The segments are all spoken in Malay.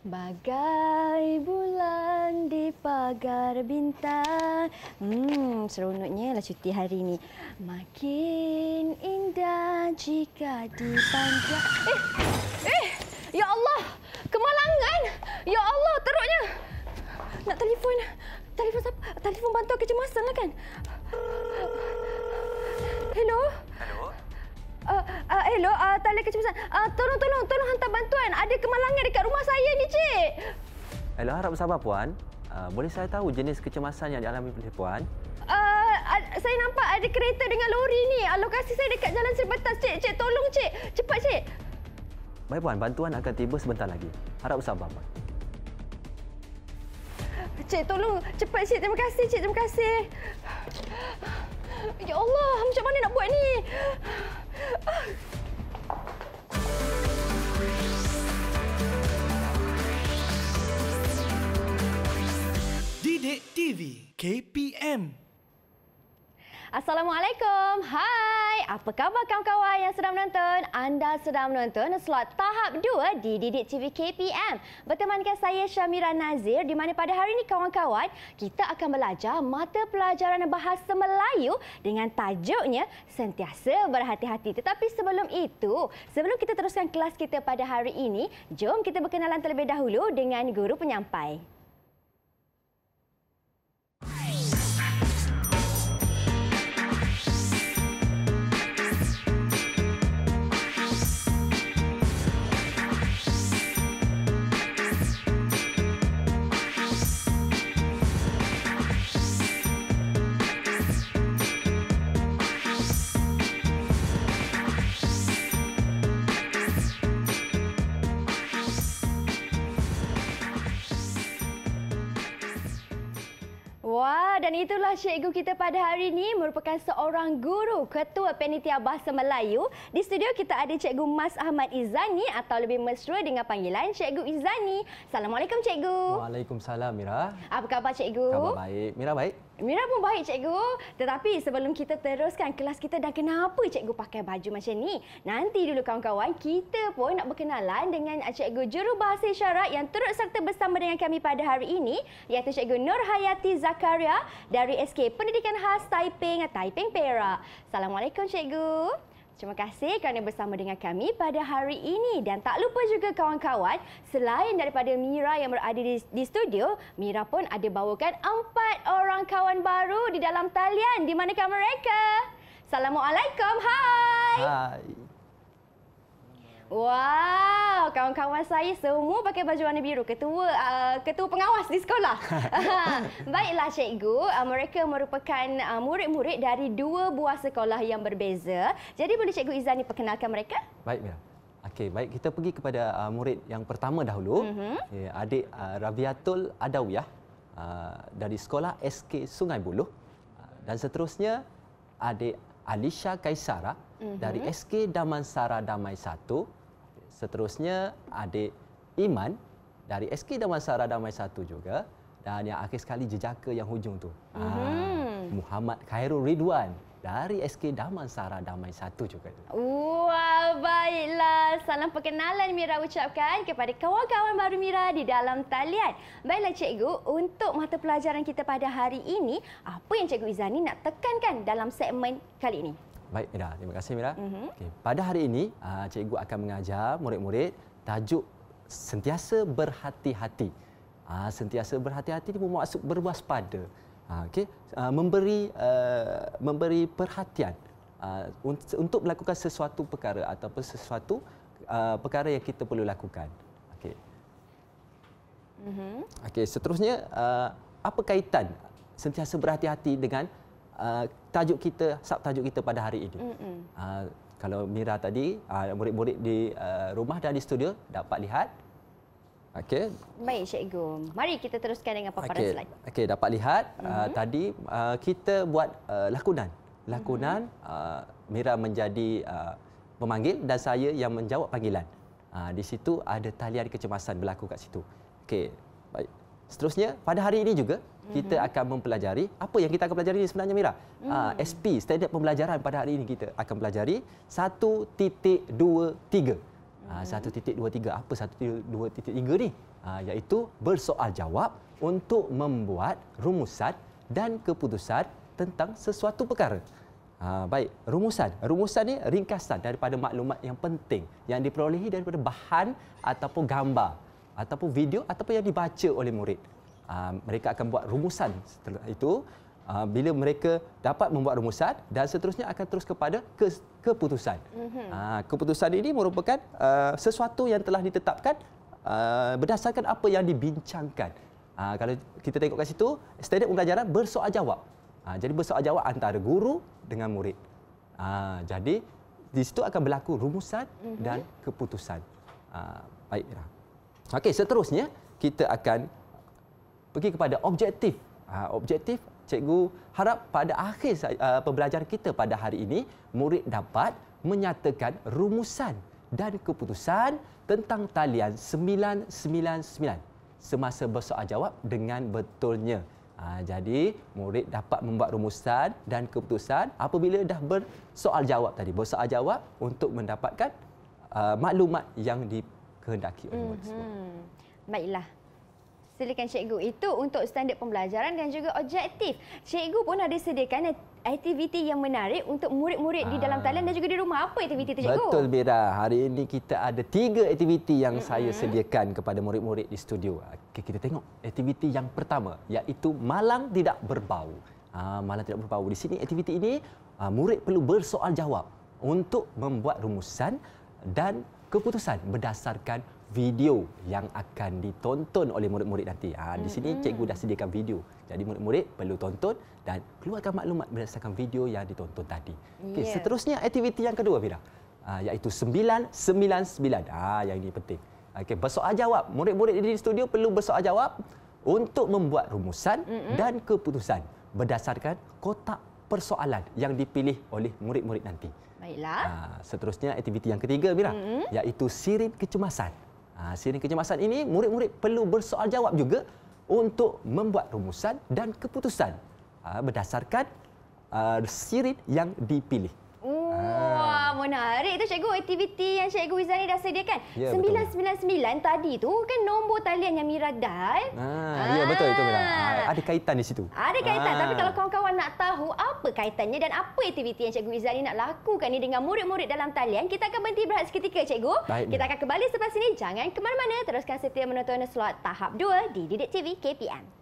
Bagai bulan di pagar bintang. Hmm, seronoknya lah cuti hari ini. Makin indah jika dipanjang. Eh, eh, ya Allah, kemalangan. Ya Allah, teruknya. Nak telefon, telefon siapa? Telefon bantu, kecemasan lah kan? Hello? Uh, ah, uh, ah, hello, eh, uh, ah, talian kecemasan. Uh, tolong, tolong, tolong hantar bantuan. Ada kemalangan dekat rumah saya ni, cik. Hello, harap bersabar, puan. Uh, boleh saya tahu jenis kecemasan yang dialami oleh puan? Uh, saya nampak ada kereta dengan lori ni. Lokasi saya dekat Jalan Serbatas. Cik, cik, tolong cik. Cepat cik. Baik puan, bantuan akan tiba sebentar lagi. Harap bersabar puan. Cik tolong cepat cik terima kasih cik terima kasih. Ya Allah macam mana nak buat ni? Didik TV KPM Assalamualaikum. Hai, apa khabar kawan-kawan yang sedang menonton? Anda sedang menonton slot tahap 2 di Didik TV KPM. Bertemankan saya Syamira Nazir di mana pada hari ini kawan-kawan, kita akan belajar mata pelajaran Bahasa Melayu dengan tajuknya Sentiasa Berhati-Hati. Tetapi sebelum itu, sebelum kita teruskan kelas kita pada hari ini, jom kita berkenalan terlebih dahulu dengan guru penyampai. Dan itulah cikgu kita pada hari ini merupakan seorang guru Ketua Panitia Bahasa Melayu. Di studio kita ada Cikgu Mas Ahmad Izani atau lebih mesra dengan panggilan Cikgu Izani. Assalamualaikum Cikgu. Waalaikumsalam Mira. Apa khabar Cikgu? Khabar baik. Mira baik. Mira pun baik cikgu. Tetapi sebelum kita teruskan kelas kita dah kenapa cikgu pakai baju macam ni? Nanti dulu kawan-kawan, kita pun nak berkenalan dengan ah, cikgu juru bahasa isyarat yang turut serta bersama dengan kami pada hari ini iaitu cikgu Nur Zakaria dari SK Pendidikan Khas Taiping, Taiping Perak. Assalamualaikum cikgu. Terima kasih kerana bersama dengan kami pada hari ini dan tak lupa juga kawan-kawan selain daripada Mira yang berada di, di studio, Mira pun ada bawakan empat orang kawan baru di dalam talian. Di manakah mereka? Assalamualaikum. Hai. Hai. Wow kawan-kawan saya semua pakai baju warna biru. Ketua uh, ketua pengawas di sekolah. Baiklah cikgu, uh, mereka merupakan uh, murid-murid dari dua buah sekolah yang berbeza. Jadi boleh cikgu Izan ni perkenalkan mereka? Baik, Mira. Okey, baik kita pergi kepada uh, murid yang pertama dahulu. Uh-huh. Ya, adik uh, Rabiatul Adawiyah uh, dari sekolah SK Sungai Buloh. Uh, dan seterusnya adik Alisha Kaisara uh-huh. dari SK Damansara Damai 1. Seterusnya adik Iman dari SK Damansara Damai 1 juga dan yang akhir sekali jejaka yang hujung tu. Mm-hmm. Ah, mhm. Muhammad Khairul Ridwan dari SK Damansara Damai 1 juga. Wah, baiklah. Salam perkenalan Mira ucapkan kepada kawan-kawan baru Mira di dalam talian. Baiklah cikgu, untuk mata pelajaran kita pada hari ini, apa yang cikgu Izani nak tekankan dalam segmen kali ini? Baik Mira, terima kasih Mira. Mm-hmm. Okay. Pada hari ini, uh, cikgu akan mengajar murid-murid tajuk sentiasa berhati-hati. Uh, sentiasa berhati-hati ini bermaksud berwaspada. Uh, ah, okay. uh, memberi uh, memberi perhatian uh, untuk melakukan sesuatu perkara ataupun sesuatu uh, perkara yang kita perlu lakukan. Okay. Mm-hmm. Okay, seterusnya, uh, apa kaitan sentiasa berhati-hati dengan uh, tajuk kita subtajuk kita pada hari ini. Uh, kalau Mira tadi uh, murid-murid di uh, rumah dan di studio dapat lihat. Okey. Baik cikgu. Mari kita teruskan dengan paparan okay. selanjutnya. Okey, dapat lihat uh, mm-hmm. tadi uh, kita buat uh, lakonan. Lakonan mm-hmm. uh, Mira menjadi uh, pemanggil dan saya yang menjawab panggilan. Uh, di situ ada talian kecemasan berlaku kat situ. Okey. Baik. Seterusnya pada hari ini juga kita mm-hmm. akan mempelajari apa yang kita akan pelajari ini sebenarnya Mira. Hmm. Ah, uh, SP standard pembelajaran pada hari ini kita akan pelajari 1.23. Uh, 1.23 apa 1.23 ni? Ha, iaitu bersoal jawab untuk membuat rumusan dan keputusan tentang sesuatu perkara. Ha, baik, rumusan. Rumusan ni ringkasan daripada maklumat yang penting yang diperolehi daripada bahan ataupun gambar ataupun video ataupun yang dibaca oleh murid. Ah, mereka akan buat rumusan setelah itu uh, bila mereka dapat membuat rumusan dan seterusnya akan terus kepada ke, keputusan. Mm-hmm. Uh, keputusan ini merupakan uh, sesuatu yang telah ditetapkan uh, berdasarkan apa yang dibincangkan. Uh, kalau kita tengok kat situ, standard pembelajaran bersoal jawab. Uh, jadi bersoal jawab antara guru dengan murid. Uh, jadi di situ akan berlaku rumusan mm-hmm. dan keputusan. Uh, baik, Okey, seterusnya kita akan pergi kepada objektif. Uh, objektif cikgu harap pada akhir uh, pembelajaran kita pada hari ini murid dapat menyatakan rumusan dan keputusan tentang talian 999 semasa bersoal jawab dengan betulnya. Ha, jadi murid dapat membuat rumusan dan keputusan apabila dah bersoal jawab tadi. Bersoal jawab untuk mendapatkan uh, maklumat yang dikehendaki oleh murid. Mm-hmm. Baiklah. Silakan cikgu. Itu untuk standard pembelajaran dan juga objektif. Cikgu pun ada sediakan aktiviti yang menarik untuk murid-murid di dalam ah. talian dan juga di rumah. Apa aktiviti itu, cikgu? Betul, Bira. Hari ini kita ada tiga aktiviti yang mm -hmm. saya sediakan kepada murid-murid di studio. Ah, okay, kita tengok aktiviti yang pertama iaitu malang tidak berbau. Ha, ah, malang tidak berbau. Di sini, aktiviti ini murid perlu bersoal jawab untuk membuat rumusan dan keputusan berdasarkan video yang akan ditonton oleh murid-murid nanti. Ha, di sini cikgu dah sediakan video. Jadi murid-murid perlu tonton dan keluarkan maklumat berdasarkan video yang ditonton tadi. Okey, seterusnya aktiviti yang kedua Fira. Ha, iaitu 999. Ah ha, yang ini penting. Okey, bersoal jawab. Murid-murid di studio perlu bersoal jawab untuk membuat rumusan Mm-mm. dan keputusan berdasarkan kotak persoalan yang dipilih oleh murid-murid nanti. Baiklah. Ha, seterusnya aktiviti yang ketiga Mira, mm-hmm. iaitu sirip kecemasan. Ha, sering kecemasan ini, murid-murid perlu bersoal jawab juga untuk membuat rumusan dan keputusan ha, berdasarkan uh, sirit yang dipilih. Wah, ah. menarik tu cikgu. Aktiviti yang cikgu Izani dah sediakan. Yeah, ya, 999 tadi tu kan nombor talian yang Mira dal. Ah, ah. Ya, betul. itu Mira. Ah, ah. Ada kaitan di situ. Ada kaitan. Ah. Tapi kalau kawan-kawan nak tahu apa kaitannya dan apa aktiviti yang cikgu Izani nak lakukan ni dengan murid-murid dalam talian, kita akan berhenti berhati seketika, cikgu. Baik, kita akan kembali selepas ini. Jangan ke mana-mana. Teruskan setia menonton slot tahap 2 di Didik TV KPM.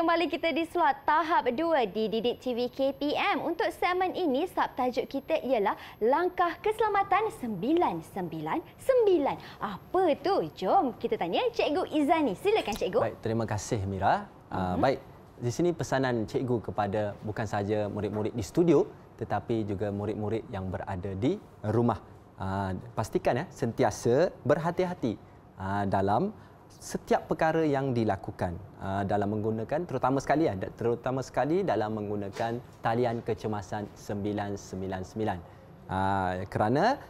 kembali kita di slot tahap 2 di Didik TV KPM. Untuk segmen ini, subtajuk kita ialah Langkah Keselamatan 999. Apa tu? Jom kita tanya Cikgu Izani. Silakan Cikgu. Baik, terima kasih Mira. Uh-huh. Uh, baik, di sini pesanan Cikgu kepada bukan saja murid-murid di studio tetapi juga murid-murid yang berada di rumah. Uh, pastikan ya, sentiasa berhati-hati uh, dalam setiap perkara yang dilakukan uh, dalam menggunakan terutama sekali ya terutama sekali dalam menggunakan talian kecemasan 999 uh, ah, kerana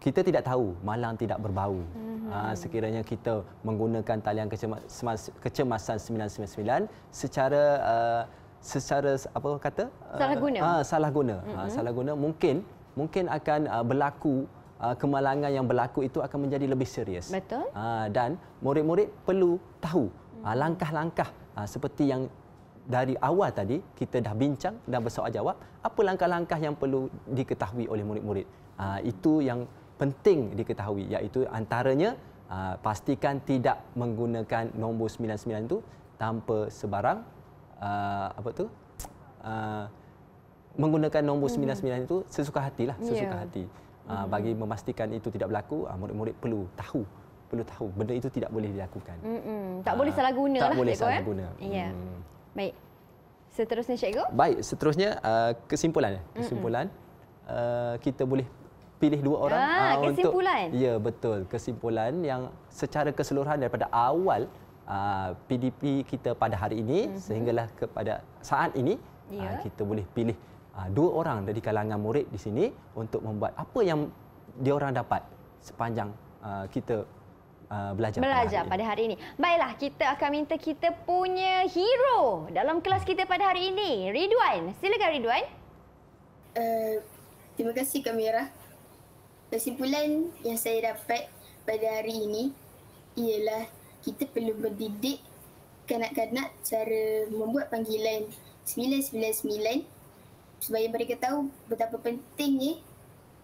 kita tidak tahu malang tidak berbau mm-hmm. uh, sekiranya kita menggunakan talian kecemasan 999 secara uh, secara apa kata uh, salah guna uh, salah guna mm-hmm. uh, salah guna mungkin mungkin akan uh, berlaku Ah, kemalangan yang berlaku itu akan menjadi lebih serius. Betul. Uh, dan murid-murid perlu tahu uh, langkah-langkah uh, seperti yang dari awal tadi kita dah bincang dan bersoal jawab apa langkah-langkah yang perlu diketahui oleh murid-murid. Uh, itu yang penting diketahui iaitu antaranya uh, pastikan tidak menggunakan nombor 99 itu tanpa sebarang uh, apa tu uh, menggunakan nombor 99 hmm. itu sesuka hatilah sesuka yeah. hati. Uh, bagi memastikan itu tidak berlaku, uh, murid-murid perlu tahu perlu tahu benda itu tidak boleh dilakukan. Mm-mm. Tak boleh ah, salah guna. Tak lah, boleh cikgu, salah eh? guna. Ya. Mm. Baik. Seterusnya cikgu? Baik, seterusnya kesimpulan. Kesimpulan Mm-mm. kita boleh pilih dua orang ah, kesimpulan. untuk Ya, betul. Kesimpulan yang secara keseluruhan daripada awal PDP kita pada hari ini mm-hmm. sehinggalah kepada saat ini yeah. Ya. kita boleh pilih Ha, dua orang dari kalangan murid di sini untuk membuat apa yang dia orang dapat sepanjang uh, kita uh, ha, belajar, belajar pada, hari pada hari ini. Baiklah, kita akan minta kita punya hero dalam kelas hmm. kita pada hari ini. Ridwan, silakan Ridwan. Uh, terima kasih Kamira. Kesimpulan yang saya dapat pada hari ini ialah kita perlu mendidik kanak-kanak cara membuat panggilan 999 supaya mereka tahu betapa pentingnya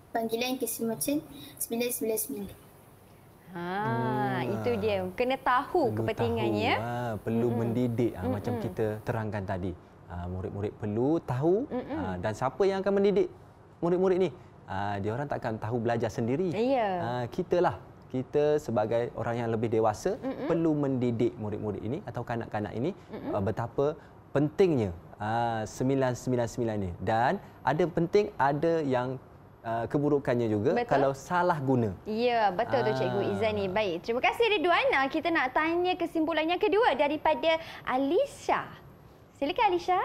panggilan Casey Merchant 999. Ha, oh, itu dia. Kena tahu perlu kepentingannya. Tahu, ya? ha, perlu mm-hmm. mendidik ha, mm-hmm. macam kita terangkan tadi. Ha, murid-murid perlu tahu mm-hmm. ha, dan siapa yang akan mendidik murid-murid ni? Ha, dia orang takkan tahu belajar sendiri. Yeah. Ha, kita lah. Kita sebagai orang yang lebih dewasa mm-hmm. perlu mendidik murid-murid ini atau kanak-kanak ini mm-hmm. betapa pentingnya uh, ah, 999 ni dan ada penting ada yang ah, keburukannya juga betul. kalau salah guna. Ya, betul tu Cikgu ah. Izan ni. Baik, terima kasih Ridwan. Kita nak tanya kesimpulannya kedua daripada Alisha. Silakan Alisha.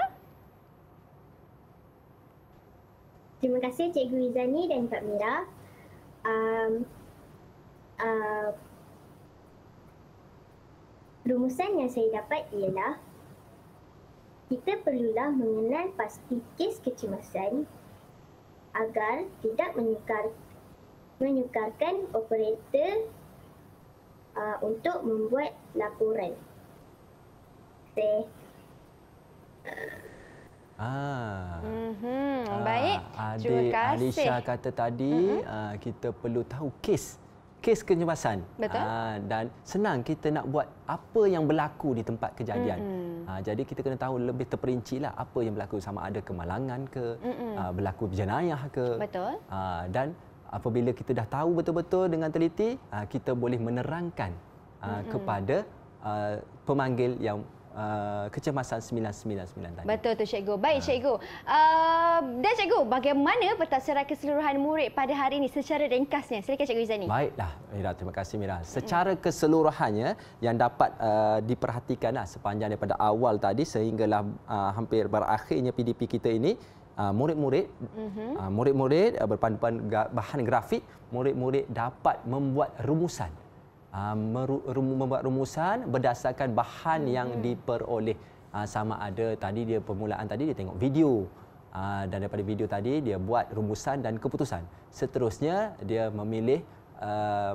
Terima kasih Cikgu ni dan Pak Mira. Um, uh, rumusan yang saya dapat ialah kita perlulah mengenal pasti kes kecemasan agar tidak menyukar, menyukarkan operator uh, untuk membuat laporan. Okay. Uh. Ah. Mhm, ah, baik. Adik Terima kasih. Alisha kata tadi, hmm. kita perlu tahu kes kes kecemasan. Betul. Aa, ah, dan senang kita nak buat apa yang berlaku di tempat kejadian. Mm-hmm. Aa, ah, jadi kita kena tahu lebih terperinci lah apa yang berlaku sama ada kemalangan ke, mm-hmm. aa, ah, berlaku jenayah ke. Betul. Aa, dan apabila kita dah tahu betul-betul dengan teliti, aa, kita boleh menerangkan aa, mm-hmm. kepada aa, pemanggil yang uh, kecemasan 999 tadi. Betul tu Cikgu. Baik ha. Cikgu. Uh, dan Cikgu, bagaimana pentasiran keseluruhan murid pada hari ini secara ringkasnya? Silakan Cikgu Izani. Baiklah Mira, terima kasih Mira. Secara keseluruhannya yang dapat uh, diperhatikanlah sepanjang daripada awal tadi sehinggalah uh, hampir berakhirnya PDP kita ini murid-murid uh-huh. uh, murid-murid mhm. uh, uh, berpandu-pandu bahan grafik murid-murid dapat membuat rumusan Ah, membuat rumusan berdasarkan bahan yang hmm. diperoleh ah, sama ada tadi dia permulaan tadi dia tengok video ah, dan daripada video tadi dia buat rumusan dan keputusan seterusnya dia memilih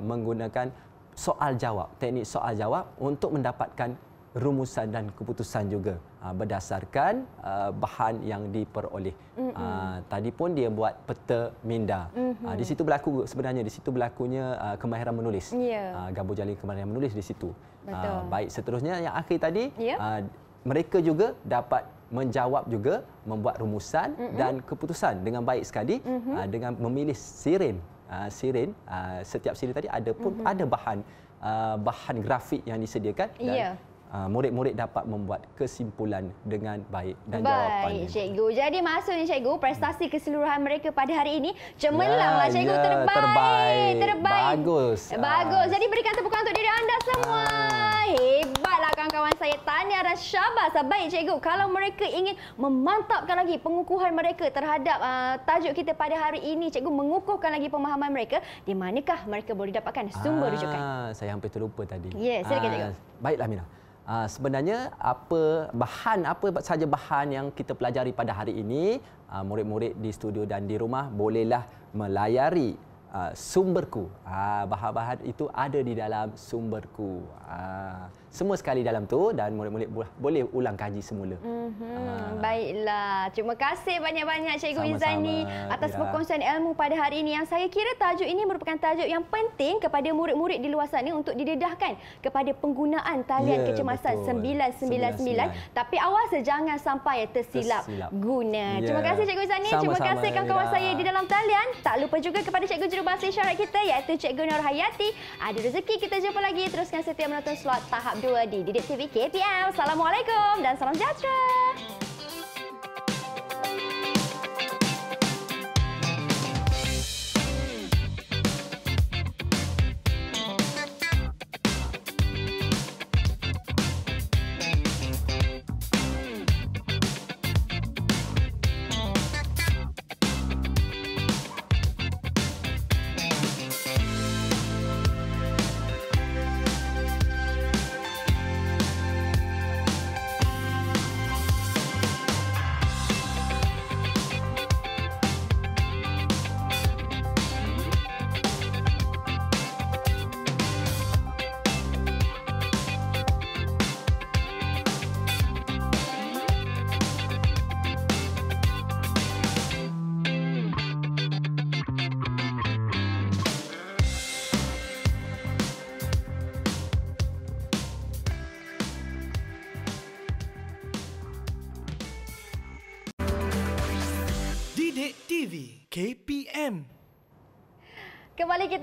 menggunakan soal jawab teknik soal jawab untuk mendapatkan rumusan dan keputusan juga Ah, berdasarkan ah, bahan yang diperoleh. Ah, tadi pun dia buat peta minda. Di mm-hmm. situ berlaku sebenarnya, di situ berlakunya kemahiran menulis. Yeah. Ya. Gabur jalin kemahiran menulis di situ. Betul. Baik, seterusnya yang akhir tadi, yeah. Ya. mereka juga dapat menjawab juga, membuat rumusan mm-hmm. dan keputusan dengan baik sekali mm-hmm. dengan memilih sirin. Sirin, setiap sirin tadi ada pun mm-hmm. ada bahan. Uh, bahan grafik yang disediakan dan yeah. Ah, murid-murid dapat membuat kesimpulan dengan baik dan baik, jawapan. Baik, cikgu. Jadi maksudnya cikgu, prestasi keseluruhan mereka pada hari ini cemerlanglah ya, cikgu ya, terbaik. terbaik. Terbaik. Bagus. Ah. Bagus. Jadi berikan tepukan untuk diri anda semua. Ha. Hebatlah kawan-kawan saya tahniah dan syabas. Baik cikgu, kalau mereka ingin memantapkan lagi pengukuhan mereka terhadap uh, tajuk kita pada hari ini, cikgu mengukuhkan lagi pemahaman mereka, di manakah mereka boleh dapatkan sumber ha. rujukan? saya hampir terlupa tadi. Ya, silakan ha. cikgu. Baiklah Mina. Ah, sebenarnya apa bahan apa sahaja bahan yang kita pelajari pada hari ini ah, murid-murid di studio dan di rumah bolehlah melayari uh, sumberku uh, bahan-bahan itu ada di dalam sumberku uh, semua sekali dalam tu dan murid-murid boleh ulang kaji semula. Mm-hmm. Ha. Baiklah. Terima kasih banyak-banyak Cikgu Izzani atas ya. perkongsian ilmu pada hari ini. Yang saya kira tajuk ini merupakan tajuk yang penting kepada murid-murid di luar sana untuk didedahkan kepada penggunaan talian ya, kecemasan betul. 999. 99. Tapi awal jangan sampai tersilap, tersilap. guna. Ya. Terima kasih Cikgu Izzani. Terima kasih kawan-kawan saya di dalam talian. Tak lupa juga kepada Cikgu Jurubahasa Isyarat kita iaitu Cikgu Nur Hayati. Ada rezeki kita jumpa lagi. Teruskan setiap menonton slot tahap 2 di Didik TV KPM. Assalamualaikum dan salam sejahtera.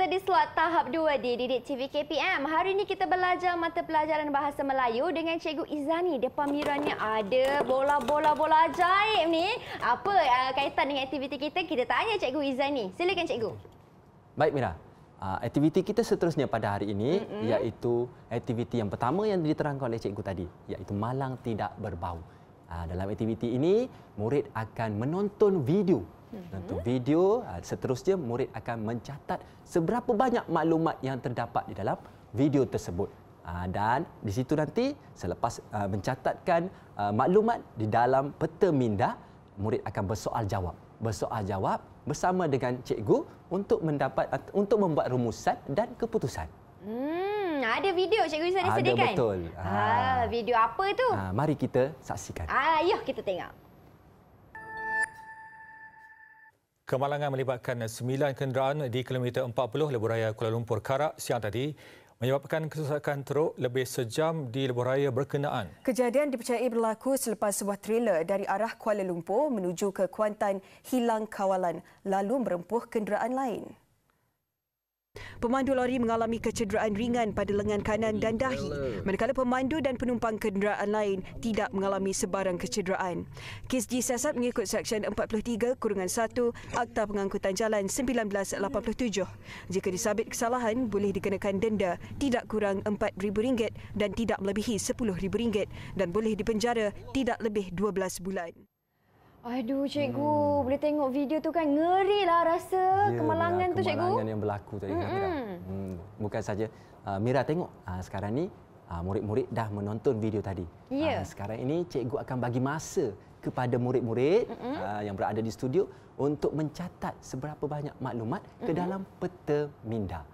di slot tahap 2 di Didik TV KPM. Hari ini kita belajar mata pelajaran Bahasa Melayu dengan Cikgu Izani. Depan Mira ada bola-bola-bola ajaib ni. Apa uh, kaitan dengan aktiviti kita? Kita tanya Cikgu Izani. Silakan Cikgu. Baik Mira. Uh, aktiviti kita seterusnya pada hari ini Mm-mm. iaitu aktiviti yang pertama yang diterangkan oleh Cikgu tadi. Iaitu malang tidak berbau. Uh, dalam aktiviti ini, murid akan menonton video dan untuk video, ah, seterusnya murid akan mencatat seberapa banyak maklumat yang terdapat di dalam video tersebut. Ah, dan di situ nanti, selepas ah, mencatatkan maklumat di dalam peta minda, murid akan bersoal jawab. Bersoal jawab bersama dengan cikgu untuk mendapat untuk membuat rumusan dan keputusan. Hmm, ada video cikgu Isan sediakan? Ada betul. Ha, ha. Video apa tu? Ha, mari kita saksikan. Ha, yuk kita tengok. Kemalangan melibatkan 9 kenderaan di kilometer 40 lebuh raya Kuala Lumpur Karak siang tadi menyebabkan kesesakan teruk lebih sejam di lebuh raya berkenaan. Kejadian dipercayai berlaku selepas sebuah trailer dari arah Kuala Lumpur menuju ke Kuantan hilang kawalan lalu merempuh kenderaan lain. Pemandu lori mengalami kecederaan ringan pada lengan kanan dan hmm, dahi, manakala pemandu dan penumpang kenderaan lain tidak mengalami sebarang kecederaan. Kes disiasat mengikut Seksyen 43 kurungan 1 Akta Pengangkutan Jalan 1987. Jika disabit kesalahan, boleh dikenakan denda tidak kurang RM4,000 dan tidak melebihi RM10,000 dan boleh dipenjara tidak lebih 12 bulan. Aduh cikgu, hmm. boleh tengok video tu kan ngeri lah rasa ya, kemalangan tu cikgu. Kemalangan yang berlaku tadi kan. Hmm. Bukan saja uh, Mira tengok uh, sekarang ni uh, murid-murid dah menonton video tadi. Ya. Uh, sekarang ini cikgu akan bagi masa kepada murid-murid uh, yang berada di studio untuk mencatat seberapa banyak maklumat mm ke dalam peta minda.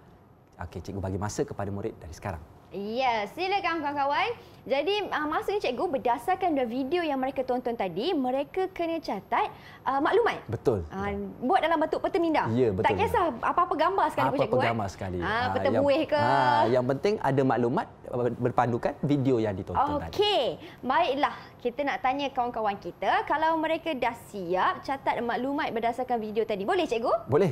Okey, cikgu bagi masa kepada murid dari sekarang. Ya, silakan kawan-kawan. Jadi uh, ah, maksudnya cikgu berdasarkan video yang mereka tonton tadi, mereka kena catat uh, maklumat. Betul. Uh, buat dalam bentuk peta minda. Ya, betul. Tak kisah apa-apa gambar sekali apa-apa pun cikgu. Apa-apa gambar sekali. Ha, uh, peta buih ke. Ha, yang penting ada maklumat berpandukan video yang ditonton okay. tadi. Okey. Baiklah. Kita nak tanya kawan-kawan kita. Kalau mereka dah siap catat maklumat berdasarkan video tadi, boleh cikgu? Boleh.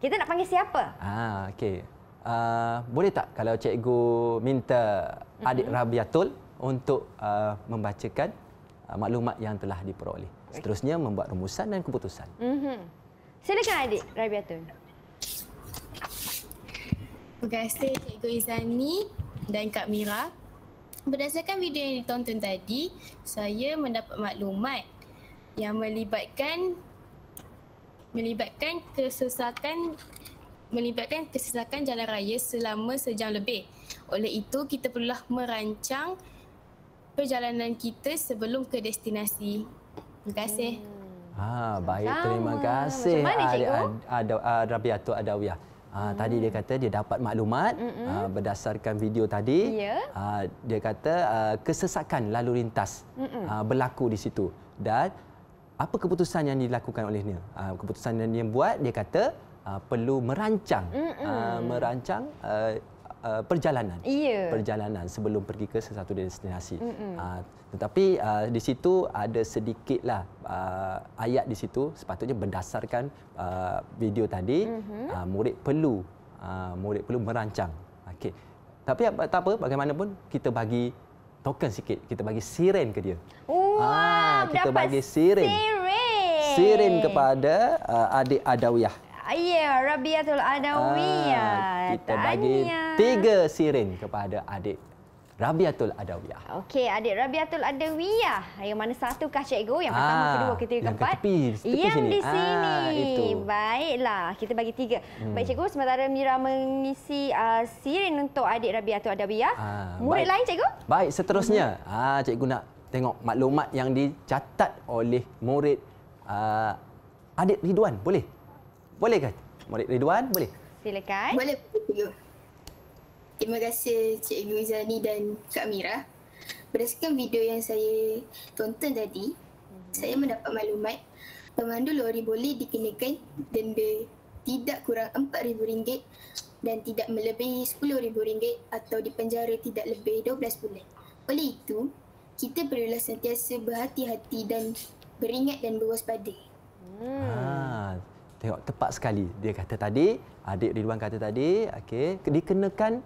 Kita nak panggil siapa? Ah, Okey uh, boleh tak kalau cikgu minta mhm. adik Rabiatul untuk uh, membacakan uh, maklumat yang telah diperoleh. Seterusnya membuat rumusan dan keputusan. Mhm. Silakan adik Rabiatul. Terima kasih Cikgu Izani dan Kak Mira. Berdasarkan video yang ditonton tadi, saya mendapat maklumat yang melibatkan melibatkan kesesatan melibatkan kesesakan jalan raya selama sejam lebih. Oleh itu, kita perlulah merancang perjalanan kita sebelum ke destinasi. Terima kasih. Hmm. Ah, baik, Sama. terima kasih. Macam mana, Cikgu? Ah, Rabiatu Adawiyah. Ha, ah, hmm. Tadi dia kata dia dapat maklumat ha, berdasarkan video tadi. Ya. Ha, dia kata ha, kesesakan lalu lintas ha, berlaku di situ. Dan apa keputusan yang dilakukan olehnya? Ha, keputusan yang dia buat, dia kata Uh, perlu merancang uh, merancang uh, uh, perjalanan yeah. perjalanan sebelum pergi ke sesuatu destinasi. Uh, tetapi uh, di situ ada sedikitlah uh, ayat di situ sepatutnya berdasarkan uh, video tadi mm-hmm. uh, murid perlu uh, murid perlu merancang. Okey. Tapi apa, tak apa bagaimanapun kita bagi token sikit kita bagi siren ke dia. Wow, ha, ah, kita dapat bagi siren. Siren, siren kepada uh, adik Adawiyah. Ayah Rabiatul Adawiyah. Ah, kita bagi tiga sirin kepada adik Rabiatul Adawiyah. Okey, adik Rabiatul Adawiyah. Yang mana satukah cikgu? Yang pertama, ah, kedua, ketiga, keempat? Tepi, yang di ah, sini. Baiklah, kita bagi tiga. Hmm. Baik cikgu, sementara Mira mengisi sirin untuk adik Rabiatul Adawiyah. Murid lain cikgu? Baik, seterusnya. Hmm. Ah, cikgu nak tengok maklumat yang dicatat oleh murid adik Ridwan. Boleh? Boleh ke? Murid Ridwan, boleh. Silakan. Boleh. Terima kasih Cikgu Izani dan Kak Mira. Berdasarkan video yang saya tonton tadi, hmm. saya mendapat maklumat pemandu lori boleh dikenakan denda tidak kurang RM4,000 dan tidak melebihi RM10,000 atau dipenjara tidak lebih 12 bulan. Oleh itu, kita perlulah sentiasa berhati-hati dan beringat dan berwaspada. Hmm. Ah, Tengok tepat sekali dia kata tadi, adik Ridwan kata tadi, okey, dikenakan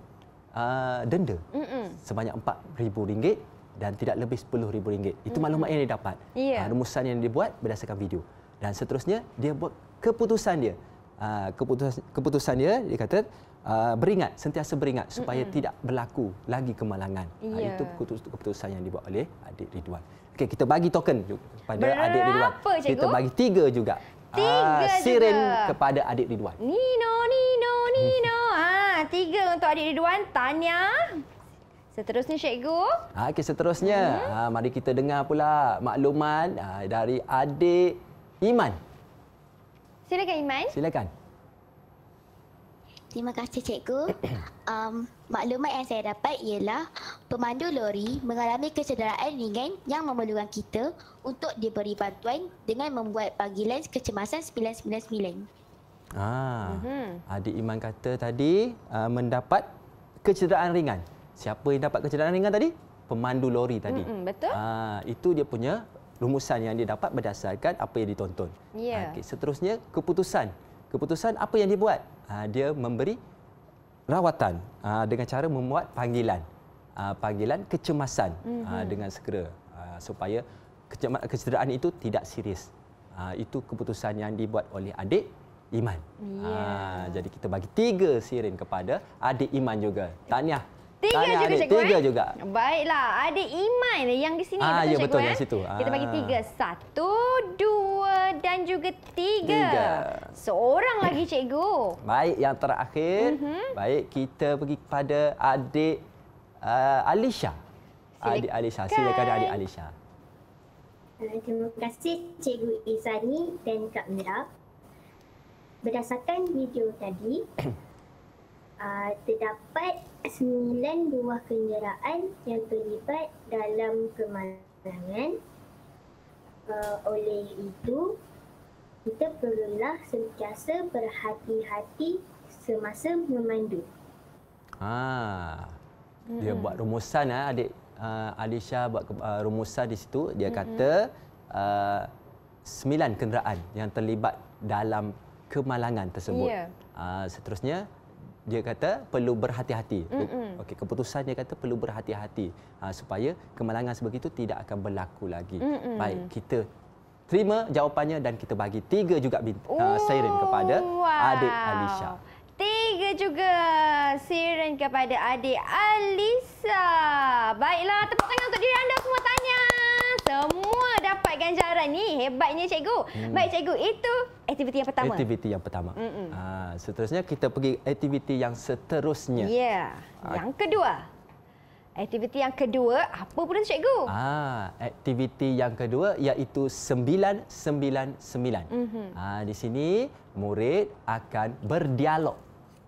uh, denda Mm-mm. sebanyak RM4000 dan tidak lebih RM10000. Itu maklumat yang dia dapat. Yeah. Uh, rumusan yang dia buat berdasarkan video. Dan seterusnya dia buat keputusan dia. Uh, ah, keputusan keputusan dia dia kata Uh, beringat sentiasa beringat supaya Mm-mm. tidak berlaku lagi kemalangan. Yeah. Uh, itu keputusan, keputusan yang dibuat oleh adik Ridwan. Okay, kita bagi token kepada adik Ridwan. Cikgu? Kita bagi tiga juga. Tiga uh, ah, siren juga. kepada adik Ridwan. Nino, Nino, Nino. ah, ha, tiga untuk adik Ridwan. Tanya. Seterusnya Cikgu. Ha, ah, okay, seterusnya. Hmm. Ha, mari kita dengar pula makluman ha, dari adik Iman. Silakan Iman. Silakan terima kasih cikgu. Um, maklumat yang saya dapat ialah pemandu lori mengalami kecederaan ringan yang memerlukan kita untuk diberi bantuan dengan membuat panggilan kecemasan 999. Ah, mm-hmm. Adik Iman kata tadi uh, mendapat kecederaan ringan. Siapa yang dapat kecederaan ringan tadi? Pemandu lori tadi. Mm-hmm, betul. Ah, itu dia punya rumusan yang dia dapat berdasarkan apa yang ditonton. Yeah. Okay, seterusnya keputusan keputusan apa yang dia buat? Ah, dia memberi rawatan ah, dengan cara membuat panggilan. Ah, panggilan kecemasan mhm. dengan segera supaya kecederaan itu tidak serius. Itu keputusan yang dibuat oleh adik Iman. Yeah. Jadi kita bagi tiga sirin kepada adik Iman juga. Tahniah. Tiga Tanya juga adik. cikgu. Tiga eh? juga. Baiklah. Ada Iman yang di sini. Ah, betul ya, cikgu. Betul, eh? yang situ. Kita bagi ah. tiga. Satu, dua dan juga tiga. tiga. Seorang lagi cikgu. Baik. Yang terakhir. Mm -hmm. Baik. Kita pergi kepada adik uh, Alisha. Silakan. Adik Alisha. Silakan adik Alisha. Ah, terima kasih Cikgu Izani dan Kak Mira. Berdasarkan video tadi, uh, terdapat sembilan buah kenderaan yang terlibat dalam kemalangan. Uh, eh, oleh itu, kita perlulah sentiasa berhati-hati semasa memandu. Ah, dia buat rumusan ah adik uh, Alisha buat uh, rumusan di situ dia kata uh, sembilan kenderaan yang terlibat dalam kemalangan tersebut. Yeah. Ya. Uh, seterusnya dia kata perlu berhati-hati. Mm-hmm. Okey, keputusan dia kata perlu berhati-hati ha, supaya kemalangan sebegitu tidak akan berlaku lagi. Mm-hmm. Baik, kita terima jawapannya dan kita bagi tiga juga bin, uh, ha, siren kepada wow. adik Alisha. Tiga juga siren kepada adik Alisha. Baiklah, tepuk tangan untuk diri anda semua tanya. Semua dapat ganjaran ni hebatnya cikgu. Hmm. Baik cikgu, itu aktiviti yang pertama. Aktiviti yang pertama. Ha, seterusnya kita pergi aktiviti yang seterusnya. Ya. Yeah. Yang kedua. Aktiviti yang kedua apa pula cikgu? Ha, aktiviti yang kedua iaitu 999. Mhm. Ha, di sini murid akan berdialog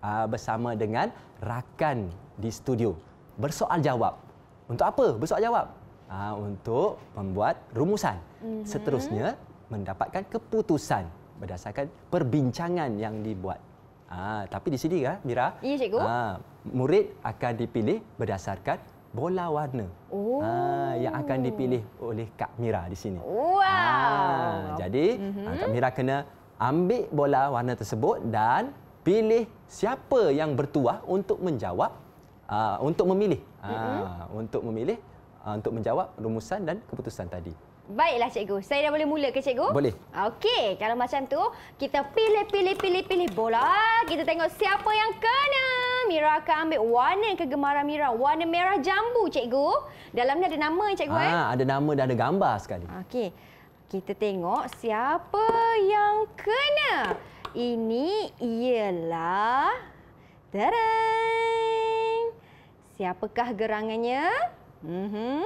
Aa, bersama dengan rakan di studio bersoal jawab. Untuk apa? Bersoal jawab uh, untuk membuat rumusan. Mm-hmm. Seterusnya mendapatkan keputusan berdasarkan perbincangan yang dibuat. Uh, tapi di sini kan Mira? Ya, cikgu. Uh, murid akan dipilih berdasarkan bola warna. Oh. Uh, yang akan dipilih oleh Kak Mira di sini. Wow. Uh, jadi mm-hmm. Kak mhm. Mira kena ambil bola warna tersebut dan pilih siapa yang bertuah untuk menjawab uh, untuk memilih uh, mm-hmm. untuk memilih uh, untuk menjawab rumusan dan keputusan tadi. Baiklah cikgu. Saya dah boleh mula ke cikgu? Boleh. Okey, kalau macam tu kita pilih pilih pilih pilih bola. Kita tengok siapa yang kena. Mira akan ambil warna kegemaran Mira, warna merah jambu cikgu. Dalam ni ada nama cikgu ha, eh? Ah, ada nama dan ada gambar sekali. Okey. Kita tengok siapa yang kena. Ini ialah Tereng. Siapakah gerangannya? Mhm.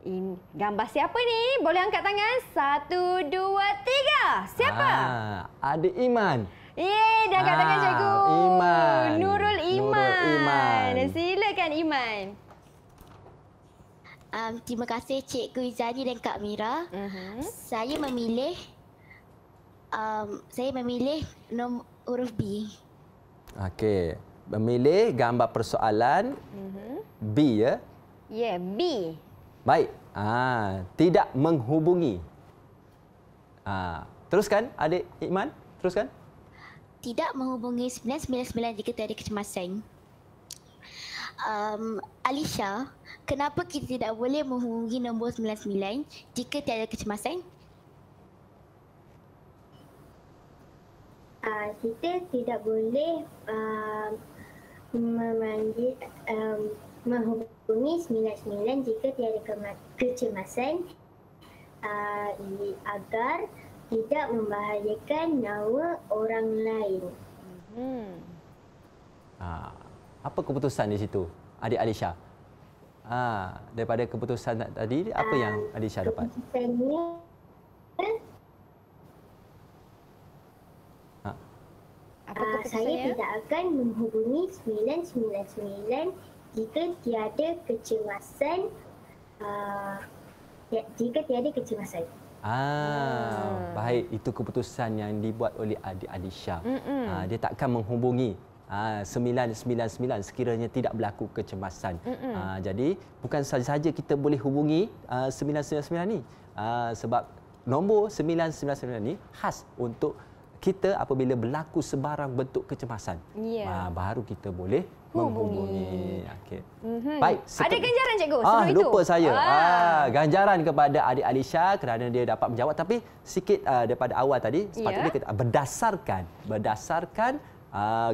In, gambar siapa ni? Boleh angkat tangan. Satu, dua, tiga. Siapa? Ah, Adik Iman. Yeay, dia angkat Aa, tangan ah, cikgu. Iman. Nurul Iman. Nurul Iman. Silakan Iman. Um, terima kasih cikgu Izani dan Kak Mira. Uh mm-hmm. -huh. Saya memilih... Um, saya memilih nombor huruf B. Okey. Memilih gambar persoalan uh mm-hmm. -huh. B ya. Yeah, B. Baik. Ah, tidak menghubungi. Ah, teruskan adik Iman, teruskan. Tidak menghubungi 999 jika tiada kecemasan. Um, Alisha, kenapa kita tidak boleh menghubungi nombor 99 jika tiada kecemasan? Uh, kita tidak boleh uh, memanggil um, menghubungi hubungi 99 jika tiada kecemasan uh, agar tidak membahayakan nyawa orang lain. Hmm. Ah, apa keputusan di situ, adik Alisha? Ah, daripada keputusan tadi, apa ah, yang Alisha dapat? Keputusannya... Ah. Apa uh, saya tidak akan menghubungi 999 jika tiada kecemasan uh, ya, jika tiada kecemasan Ah, hmm. baik itu keputusan yang dibuat oleh adik Alisha. Hmm. Ah, dia takkan menghubungi ah 999 sekiranya tidak berlaku kecemasan. Hmm. Ah, jadi bukan sahaja kita boleh hubungi ah 999 ni. Ah, sebab nombor 999 ni khas untuk kita apabila berlaku sebarang bentuk kecemasan. Yeah. Ah, baru kita boleh Oh, menghubungi. okay. Mm-hmm. Baik. Seke- ada ganjaran cikgu sebelum ah, itu. lupa saya. Ah. ah, ganjaran kepada adik Alisha kerana dia dapat menjawab tapi sikit uh, daripada awal tadi ya. sepatutnya yeah. kita ah, berdasarkan berdasarkan uh,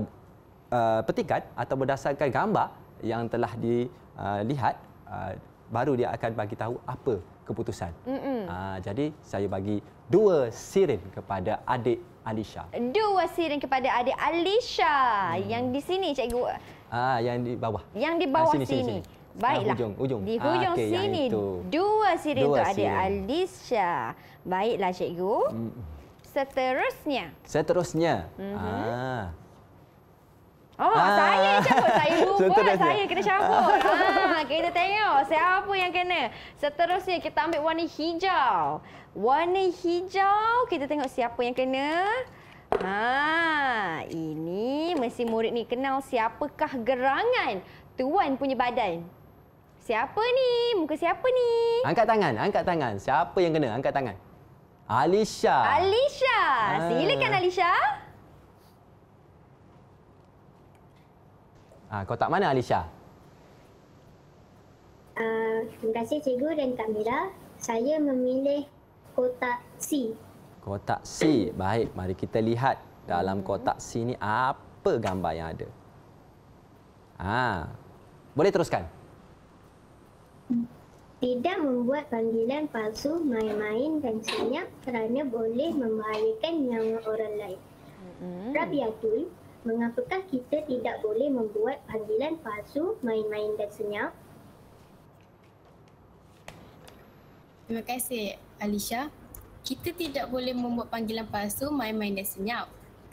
uh, petikan atau berdasarkan gambar yang telah dilihat uh, baru dia akan bagi tahu apa keputusan. Mm-hmm. Uh, jadi saya bagi dua sirin kepada adik Alisha. Dua sirin kepada adik Alisha hmm. yang di sini cikgu. Ah, yang di bawah. Yang di bawah ah, sini, sini, sini. Ah, Baiklah. Ah, hujung, hujung. Di ah, hujung ah, okay, sini. Dua siri tu ada Alicia. Baiklah cikgu. Hmm. Seterusnya. Seterusnya. Mm -hmm. Ah. Oh, ah. saya cabut. Saya lupa. Saya kena cabut. Ah, kita tengok siapa yang kena. Seterusnya, kita ambil warna hijau. Warna hijau, kita tengok siapa yang kena. Ha, ini mesti murid ni kenal siapakah gerangan tuan punya badan. Siapa ni? Muka siapa ni? Angkat tangan, angkat tangan. Siapa yang kena? Angkat tangan. Alisha. Alisha. Ha. Silakan Alisha. Ah, ha, kau tak mana Alisha? Uh, terima kasih cikgu dan Kak Saya memilih kotak C. Kotak C. Baik, mari kita lihat dalam kotak C ni apa gambar yang ada. Ha. Boleh teruskan. Tidak membuat panggilan palsu, main-main dan senyap kerana boleh membahayakan nyawa orang lain. Rabiatul, mengapakah kita tidak boleh membuat panggilan palsu, main-main dan senyap? Terima kasih, Alisha kita tidak boleh membuat panggilan palsu main-main dan senyap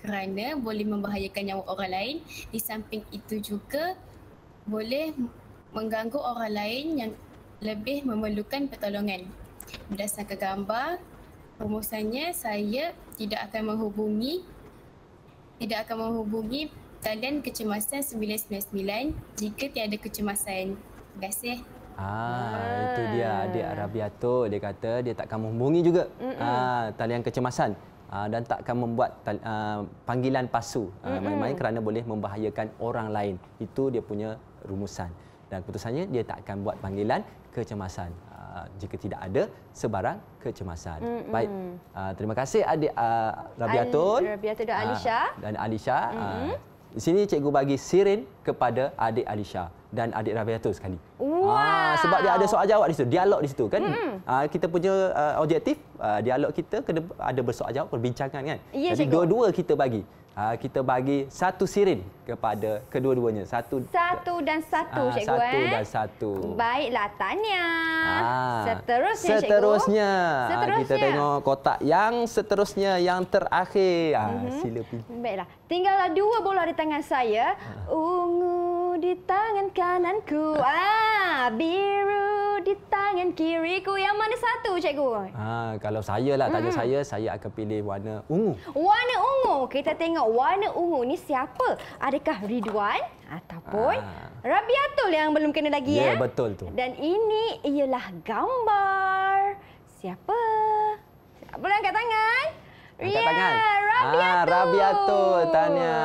kerana boleh membahayakan nyawa orang lain. Di samping itu juga boleh mengganggu orang lain yang lebih memerlukan pertolongan. Berdasarkan gambar, rumusannya saya tidak akan menghubungi tidak akan menghubungi talian kecemasan 999 jika tiada kecemasan. Terima kasih. Ah, itu Saudi hmm. Arabia tu dia kata dia takkan menghubungi juga uh, talian kecemasan uh, dan takkan membuat tali, uh, ah, panggilan pasu uh, main-main kerana boleh membahayakan orang lain. Itu dia punya rumusan. Dan keputusannya dia tak akan buat panggilan kecemasan. jika tidak ada sebarang kecemasan. Mm-mm. Baik. terima kasih adik uh, Rabiatul. Rabiatul dan Alisha. dan Alisha. Mm-hmm. Di sini cikgu bagi sirin kepada adik Alisha dan adik Rabiatu sekali. Ah, wow. Ah, sebab dia ada soal jawab di situ, dialog di situ kan. Hmm. Ah, kita punya uh, objektif uh, dialog kita kena ada bersoal jawab, perbincangan kan. Ya, Jadi dua-dua kita bagi. Ah, kita bagi satu sirin kepada kedua-duanya. Satu satu dan satu, uh, Cikgu. Satu eh? dan satu. Baiklah, tanya. Uh, ah, seterusnya, seterusnya, Cikgu. Seterusnya. Kita tengok kotak yang seterusnya, yang terakhir. Uh, uh mhm. -huh. Sila pilih. Baiklah. Tinggallah dua bola di tangan saya. Uh. Ungu di tangan kananku. Ah, biru di tangan kiriku. Yang mana satu, cikgu? Ha, kalau saya lah tanya hmm. saya, saya akan pilih warna ungu. Warna ungu. Kita tengok warna ungu ni siapa? Adakah Ridwan ataupun ha. Ah. Rabiatul yang belum kena lagi ya? Ya, betul tu. Dan ini ialah gambar siapa? Siapa angkat tangan? Angkat ya, tangan. Ah, Rabiatul. Ha, Rabiatul tanya.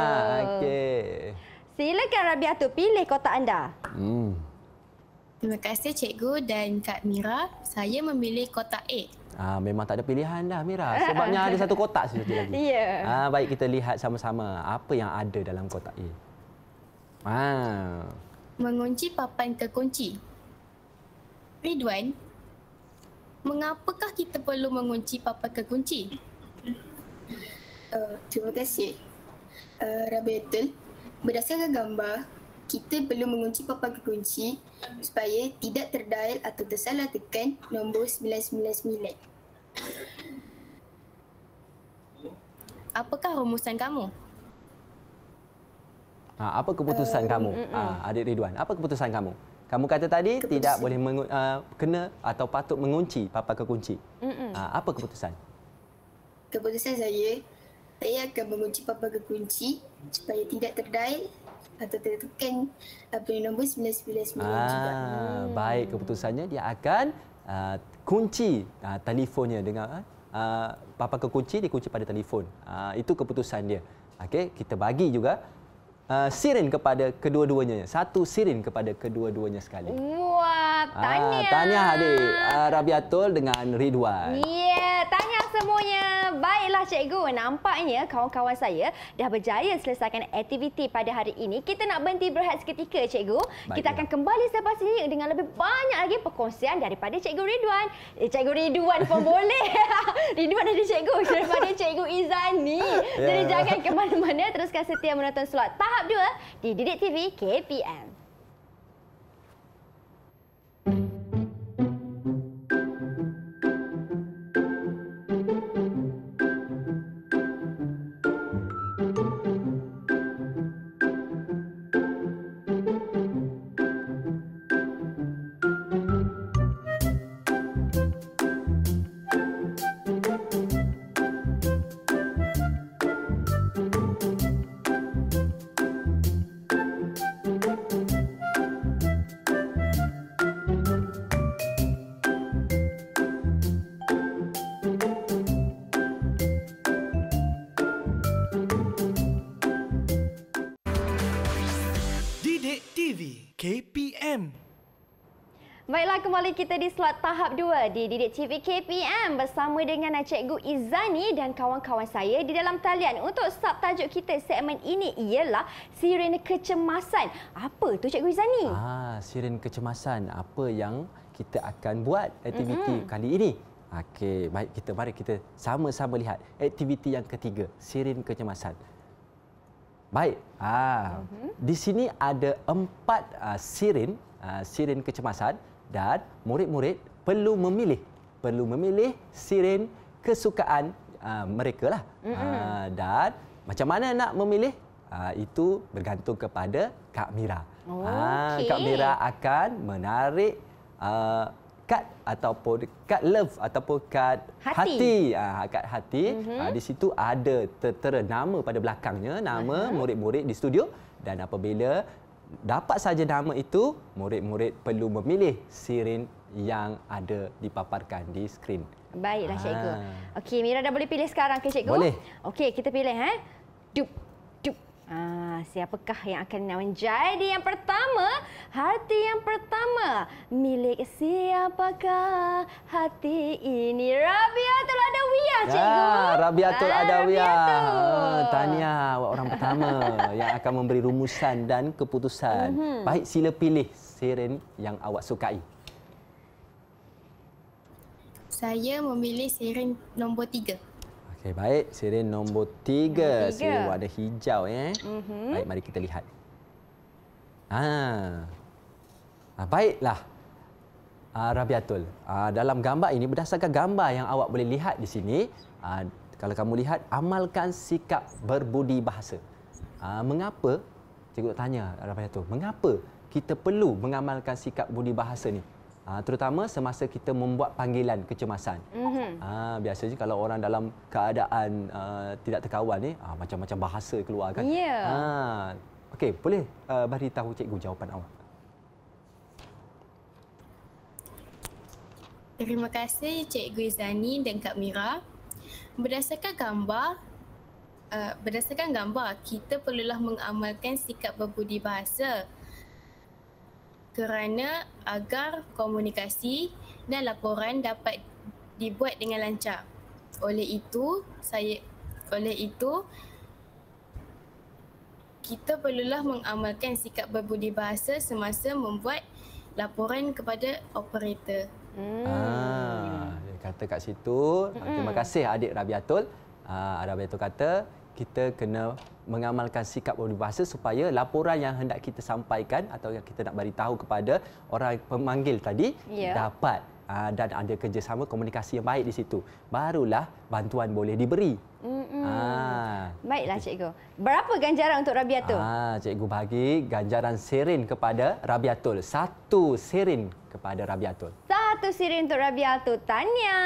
Okey. Silakan Rabia tu pilih kotak anda. Hmm. Terima kasih cikgu dan Kak Mira. Saya memilih kotak A. Ah memang tak ada pilihan dah Mira sebabnya ada satu kotak saja lagi. Ya. Yeah. Ha, ah baik kita lihat sama-sama apa yang ada dalam kotak A. Ah. Mengunci papan kekunci. Ridwan, mengapakah kita perlu mengunci papan kekunci? Uh, terima kasih. Uh, eh, Rabia Berdasarkan gambar, kita perlu mengunci papan kekunci supaya tidak terdial atau tersalah tekan nombor 999. Apakah rumusan kamu? Ha, apa keputusan uh, kamu, mm, mm. Ha, Adik Ridwan? Apa keputusan kamu? Kamu kata tadi keputusan. tidak boleh mengu- uh, kena atau patut mengunci papan kekunci. Mm, mm. Ha, apa keputusan? Keputusan saya saya akan mengunci papan ke kunci supaya tidak terdial atau tertekan apa uh, nombor 999 ah, juga. Hmm. Baik keputusannya dia akan uh, kunci uh, telefonnya dengan uh, ah, papan ke kunci dikunci pada telefon. Uh, itu keputusan dia. Okey, kita bagi juga Uh, sirin kepada kedua-duanya. Satu sirin kepada kedua-duanya sekali. Wah, tanya. Ah, tanya adik uh, Rabiatul dengan Ridwan. Yeah, tanya semuanya. Baiklah cikgu, nampaknya kawan-kawan saya dah berjaya selesaikan aktiviti pada hari ini. Kita nak berhenti berehat seketika cikgu. Baiklah. Kita akan kembali selepas ini dengan lebih banyak lagi perkongsian daripada cikgu Ridwan. Eh, cikgu Ridwan pun boleh. Ridwan dari cikgu daripada cikgu Izan ni. Ya. Jadi yeah. jangan ke mana-mana teruskan setia menonton slot tahap 2 di Didik TV KPM. bersama kita di slot tahap 2 di Didik TV KPM bersama dengan Cikgu Izani dan kawan-kawan saya di dalam talian. Untuk subtajuk kita segmen ini ialah Siren Kecemasan. Apa tu Cikgu Izani? Ah, Siren Kecemasan. Apa yang kita akan buat aktiviti mm-hmm. kali ini? Okey, baik kita mari kita sama-sama lihat aktiviti yang ketiga, Siren Kecemasan. Baik. Ah, mm-hmm. di sini ada empat uh, ah, siren Ah, siren kecemasan dan murid-murid perlu memilih perlu memilih siren kesukaan uh, ah, mereka lah mm-hmm. uh, ah, dan macam mana nak memilih uh, itu bergantung kepada Kak Mira. Okay. Kak Mira akan menarik uh, kad ataupun kad love ataupun kad hati ah kad hati mm-hmm. uh, di situ ada tertera nama pada belakangnya nama mm-hmm. murid-murid di studio dan apabila dapat saja nama itu, murid-murid perlu memilih sirin yang ada dipaparkan di skrin. Baiklah, ah. Cikgu. Okey, Mira dah boleh pilih sekarang ke, Cikgu? Boleh. Okey, kita pilih. Eh? Dup. Ah, siapakah yang akan menjadi yang pertama? Hati yang pertama milik siapakah hati ini? Rabiatul Adawiyah, ya, cikgu. Ya, Rabiatul Adawiyah. Ah, tanya awak orang pertama yang akan memberi rumusan dan keputusan. Mm-hmm. Baik, sila pilih siren yang awak sukai. Saya memilih siren nombor tiga. Okey, baik. siri nombor tiga. siri Siren warna hijau. Eh. Mm -hmm. Baik, mari kita lihat. Ah. ah baiklah. Ah, Rabiatul, ah, dalam gambar ini, berdasarkan gambar yang awak boleh lihat di sini, ah, kalau kamu lihat, amalkan sikap berbudi bahasa. Ah, mengapa, cikgu nak tanya Rabiatul, mengapa kita perlu mengamalkan sikap budi bahasa ni? Ah, terutama semasa kita membuat panggilan kecemasan. Mm-hmm. Ha, biasanya kalau orang dalam keadaan uh, tidak terkawal ni, ha, macam-macam bahasa keluar kan. Yeah. Ya. Ha, Okey, boleh uh, bagi tahu cikgu jawapan awak. Terima kasih Cik Guizani dan Kak Mira. Berdasarkan gambar, uh, berdasarkan gambar, kita perlulah mengamalkan sikap berbudi bahasa kerana agar komunikasi dan laporan dapat dibuat dengan lancar. Oleh itu, saya oleh itu kita perlulah mengamalkan sikap berbudi bahasa semasa membuat laporan kepada operator. Hmm. Ah, dia kata kat situ, terima kasih adik Rabiatul. Ah, Rabiatul kata, kita kena mengamalkan sikap berbudi supaya laporan yang hendak kita sampaikan atau yang kita nak beritahu kepada orang pemanggil tadi yeah. dapat ha, dan ada kerjasama komunikasi yang baik di situ barulah bantuan boleh diberi. Mm-mm. Ah. Baiklah cikgu. Berapa ganjaran untuk Rabiatul? Ah, cikgu bagi ganjaran serin kepada Rabiatul. Satu serin kepada Rabiatul. Satu satu sirin untuk Rabia tu. Tanya.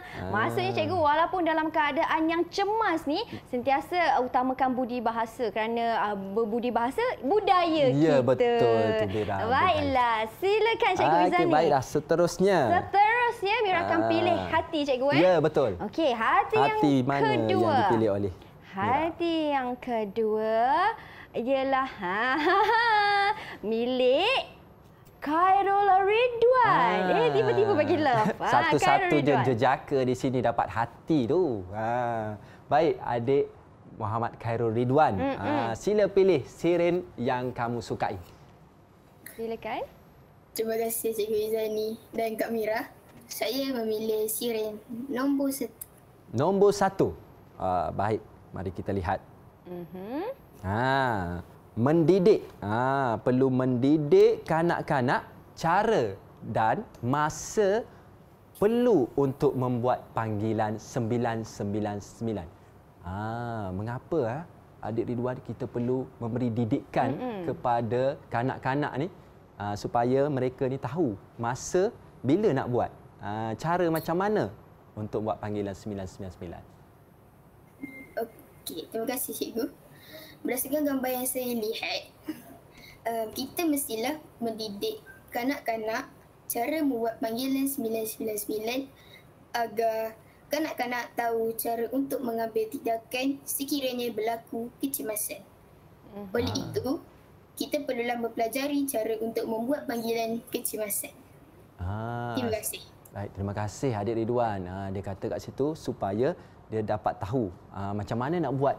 Ah. Maksudnya cikgu walaupun dalam keadaan yang cemas ni sentiasa utamakan budi bahasa kerana uh, ah, berbudi bahasa budaya ya, kita. Ya betul tu Mira. Baiklah, silakan cikgu ah, Izani. Okey, baiklah seterusnya. Seterusnya Mira akan pilih hati cikgu eh. Ya betul. Okey, hati, hati yang mana kedua. yang dipilih oleh Mira. Hati ya. yang kedua ialah ha, ha, ha, milik Khairul Ridwan. Eh, ah. Eh, tiba-tiba bagi love. Satu-satu ah, je jejaka di sini dapat hati tu. Ah. Baik, adik Muhammad Khairul Ridwan. Mm-hmm. Ah, sila pilih siren yang kamu sukai. Silakan. Terima kasih Cikgu Izani dan Kak Mira. Saya memilih siren nombor satu. Nombor satu. Ah, baik, mari kita lihat. Mm-hmm. Ah mendidik. Ha, perlu mendidik kanak-kanak cara dan masa perlu untuk membuat panggilan 999. Ha, mengapa ha? adik Ridwan kita perlu memberi didikan mm-hmm. kepada kanak-kanak ni ha, supaya mereka ni tahu masa bila nak buat. Ha, cara macam mana untuk buat panggilan 999. Okey, terima kasih cikgu berdasarkan gambar yang saya lihat uh, kita mestilah mendidik kanak-kanak cara membuat panggilan 999 agar kanak-kanak tahu cara untuk mengambil tindakan sekiranya berlaku kecemasan. Mhm. Oleh itu, kita perlulah mempelajari cara untuk membuat panggilan kecemasan. Ah. Terima kasih. Baik, terima kasih Adik Ridwan. Ah, dia kata kat situ supaya dia dapat tahu ah, macam mana nak buat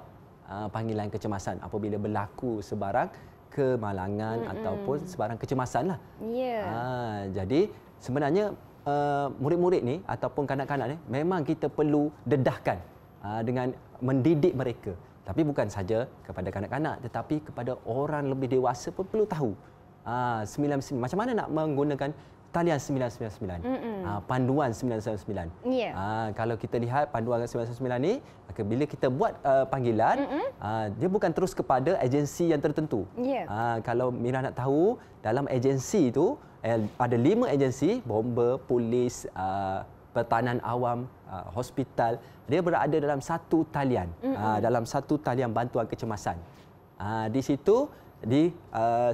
Ah, panggilan kecemasan apabila berlaku sebarang kemalangan Mm-mm. ataupun sebarang kecemasan lah. Yeah. Ya. Ha, jadi sebenarnya uh, murid-murid ni ataupun kanak-kanak ni memang kita perlu dedahkan uh, dengan mendidik mereka. Tapi bukan saja kepada kanak-kanak tetapi kepada orang lebih dewasa pun perlu tahu. sembilan sembilan Macam mana nak menggunakan talian 999. Mm-mm. Ah, panduan 999. Yeah. Ha, kalau kita lihat panduan 999 ni bila kita buat uh, panggilan uh, dia bukan terus kepada agensi yang tertentu. Yeah. Ya. Ha, kalau Mira nak tahu dalam agensi itu eh, ada lima agensi bomba, polis, uh, pertahanan awam, uh, hospital dia berada dalam satu talian. Uh, dalam satu talian bantuan kecemasan. Uh, di situ di uh,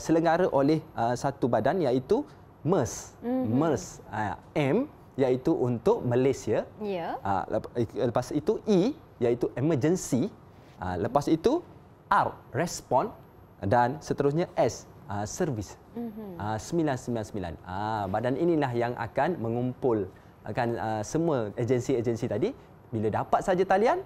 oleh uh, satu badan iaitu MERS. Mm-hmm. MERS. Ah, M iaitu untuk Malaysia. Yeah. Ya. lepas itu E iaitu emergency. Ah, lepas itu R respond dan seterusnya S uh, service. Mm-hmm. 999. badan inilah yang akan mengumpul akan semua agensi-agensi tadi bila dapat saja talian